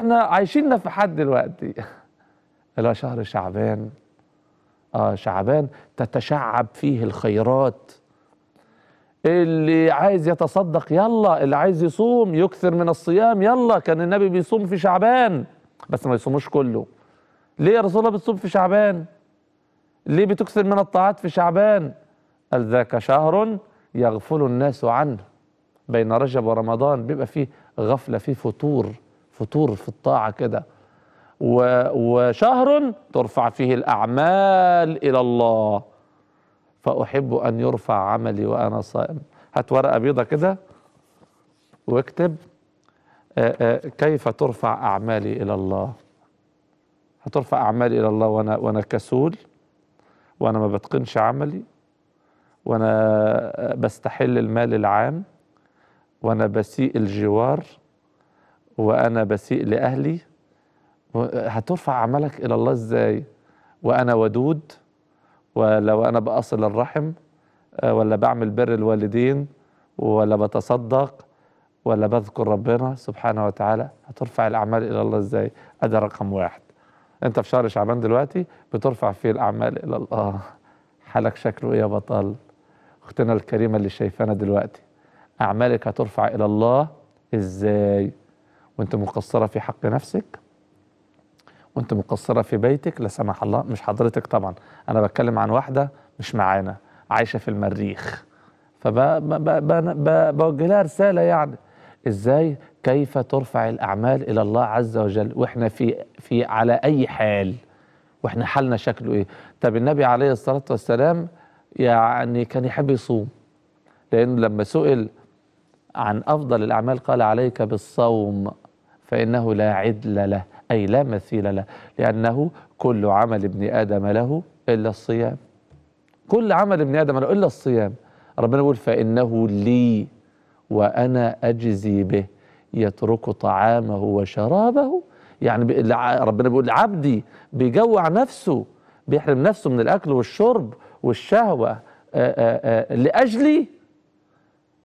احنا عايشيننا في حد دلوقتي الى شهر شعبان اه شعبان تتشعب فيه الخيرات اللي عايز يتصدق يلا اللي عايز يصوم يكثر من الصيام يلا كان النبي بيصوم في شعبان بس ما يصوموش كله ليه يا رسول الله بتصوم في شعبان ليه بتكثر من الطاعات في شعبان قال ذاك شهر يغفل الناس عنه بين رجب ورمضان بيبقى فيه غفله فيه فتور فطور في الطاعة كده وشهر ترفع فيه الأعمال إلى الله فأحب أن يرفع عملي وأنا صائم هات ورقة بيضة كده واكتب آه، آه، كيف ترفع أعمالي إلى الله هترفع أعمالي إلى الله وأنا وأنا كسول وأنا ما بتقنش عملي وأنا بستحل المال العام وأنا بسيء الجوار وانا بسيء لاهلي هترفع عملك الى الله ازاي وانا ودود ولو انا بأصل الرحم آه، ولا بعمل بر الوالدين ولا بتصدق ولا بذكر ربنا سبحانه وتعالى هترفع الاعمال الى الله ازاي ادي رقم واحد انت في شهر شعبان دلوقتي بترفع فيه الاعمال الى الله حالك شكله ايه يا بطل اختنا الكريمه اللي شايفانا دلوقتي اعمالك هترفع الى الله ازاي وانت مقصره في حق نفسك وانت مقصره في بيتك لا سمح الله مش حضرتك طبعا انا بتكلم عن واحده مش معانا عايشه في المريخ فبوجه لها رساله يعني ازاي كيف ترفع الاعمال الى الله عز وجل واحنا في في على اي حال واحنا حالنا شكله ايه طب النبي عليه الصلاه والسلام يعني كان يحب يصوم لانه لما سئل عن افضل الاعمال قال عليك بالصوم فإنه لا عدل له أي لا مثيل له لأنه كل عمل ابن آدم له إلا الصيام كل عمل ابن آدم له إلا الصيام ربنا يقول فإنه لي وأنا أجزي به يترك طعامه وشرابه يعني ربنا بيقول عبدي بيجوع نفسه بيحرم نفسه من الأكل والشرب والشهوة آآ آه، آآ آه، آه، لأجلي